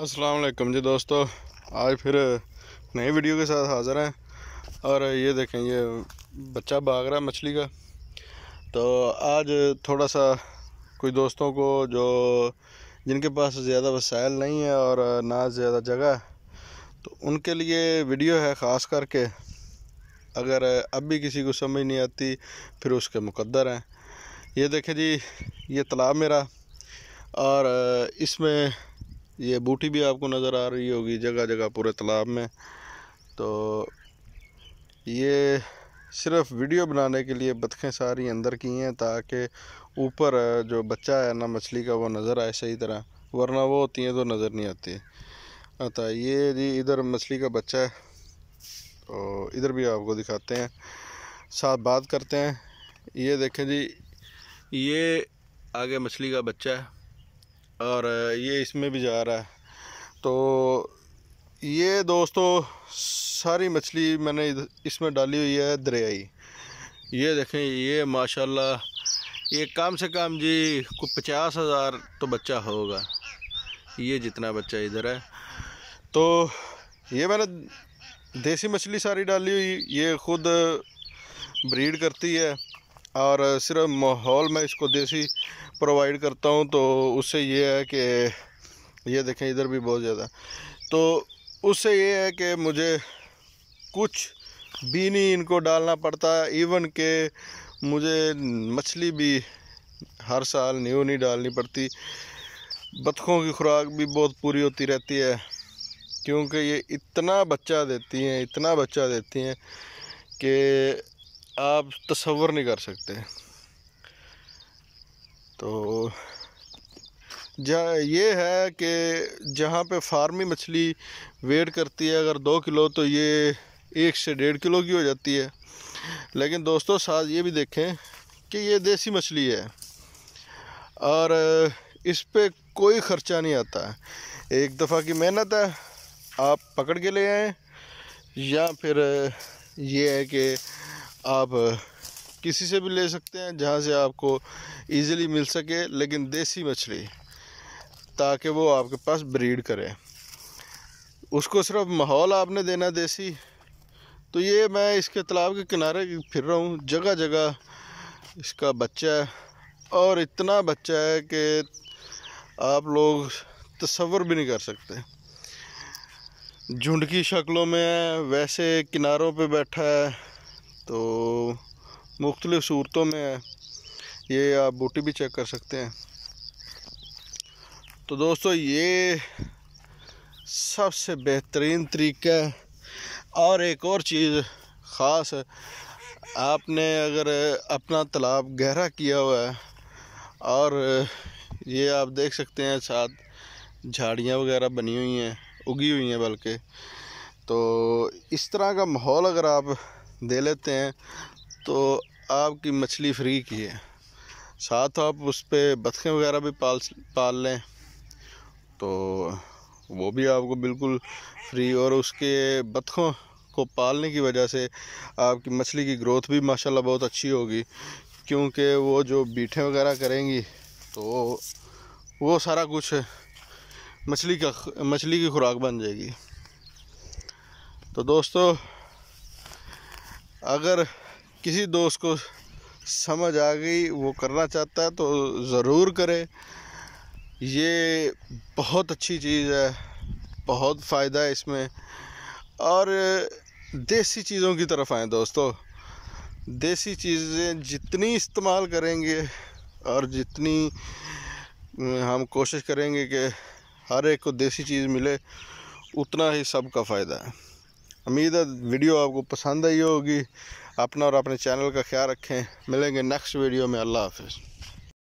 अस्सलाम वालेकुम जी दोस्तों आज फिर नई वीडियो के साथ हाज़िर हैं और ये देखें ये बच्चा भाग रहा है मछली का तो आज थोड़ा सा कुछ दोस्तों को जो जिनके पास ज़्यादा वसाइल नहीं है और ना ज़्यादा जगह तो उनके लिए वीडियो है ख़ास करके अगर अब भी किसी को समझ नहीं आती फिर उसके मुकद्दर हैं ये देखें जी ये तालाब मेरा और इसमें ये बूटी भी आपको नज़र आ रही होगी जगह जगह पूरे तालाब में तो ये सिर्फ वीडियो बनाने के लिए बतखें सारी अंदर की हैं ताकि ऊपर जो बच्चा है ना मछली का वो नज़र आए सही तरह वरना वो होती हैं तो नज़र नहीं आती अतः ये जी इधर मछली का बच्चा है तो इधर भी आपको दिखाते हैं साथ बात करते हैं ये देखें जी ये आगे मछली का बच्चा है और ये इसमें भी जा रहा है तो ये दोस्तों सारी मछली मैंने इसमें डाली हुई है दरियाई ये देखें ये माशाल्लाह ये कम से कम जी को पचास हज़ार तो बच्चा होगा ये जितना बच्चा इधर है तो ये मैंने देसी मछली सारी डाली हुई ये खुद ब्रीड करती है और सिर्फ माहौल मैं इसको देसी प्रोवाइड करता हूँ तो उससे ये है कि ये देखें इधर भी बहुत ज़्यादा तो उससे ये है कि मुझे कुछ भी नहीं इनको डालना पड़ता इवन के मुझे मछली भी हर साल न्यू नहीं डालनी पड़ती बतखों की खुराक भी बहुत पूरी होती रहती है क्योंकि ये इतना बच्चा देती हैं इतना बच्चा देती हैं कि आप तस्वर नहीं कर सकते तो जहाँ ये है कि जहाँ पे फार्मी मछली वेट करती है अगर दो किलो तो ये एक से डेढ़ किलो की हो जाती है लेकिन दोस्तों साथ ये भी देखें कि ये देसी मछली है और इस पर कोई ख़र्चा नहीं आता एक दफ़ा की मेहनत है आप पकड़ के ले आएँ या फिर ये है कि आप किसी से भी ले सकते हैं जहाँ से आपको इजीली मिल सके लेकिन देसी मछली ताकि वो आपके पास ब्रीड करे उसको सिर्फ माहौल आपने देना देसी तो ये मैं इसके तालाब के किनारे फिर रहा हूँ जगह जगह इसका बच्चा है और इतना बच्चा है कि आप लोग तस्वर भी नहीं कर सकते झुंड की शक्लों में वैसे किनारों पे बैठा है तो मुख्तलिफ़ सूरतों में ये आप बूटी भी चेक कर सकते हैं तो दोस्तों ये सबसे बेहतरीन तरीका है और एक और चीज़ ख़ास है आपने अगर अपना तालाब गहरा किया हुआ है और ये आप देख सकते हैं साथ झाड़ियाँ वगैरह बनी हुई हैं उगी हुई हैं बल्कि तो इस तरह का माहौल अगर आप दे लेते हैं तो आपकी मछली फ्री की है साथ आप उस पर बतखें वगैरह भी पाल पाल लें तो वो भी आपको बिल्कुल फ्री और उसके बतखों को पालने की वजह से आपकी मछली की ग्रोथ भी माशाल्लाह बहुत अच्छी होगी क्योंकि वो जो बीठे वगैरह करेंगी तो वो सारा कुछ मछली का मछली की खुराक बन जाएगी तो दोस्तों अगर किसी दोस्त को समझ आ गई वो करना चाहता है तो ज़रूर करे ये बहुत अच्छी चीज़ है बहुत फ़ायदा है इसमें और देसी चीज़ों की तरफ आएँ दोस्तों देसी चीज़ें जितनी इस्तेमाल करेंगे और जितनी हम कोशिश करेंगे कि हर एक को देसी चीज़ मिले उतना ही सबका फ़ायदा है उम्मीद है वीडियो आपको पसंद आई होगी अपना और अपने चैनल का ख्याल रखें मिलेंगे नेक्स्ट वीडियो में अल्लाह हाफिज़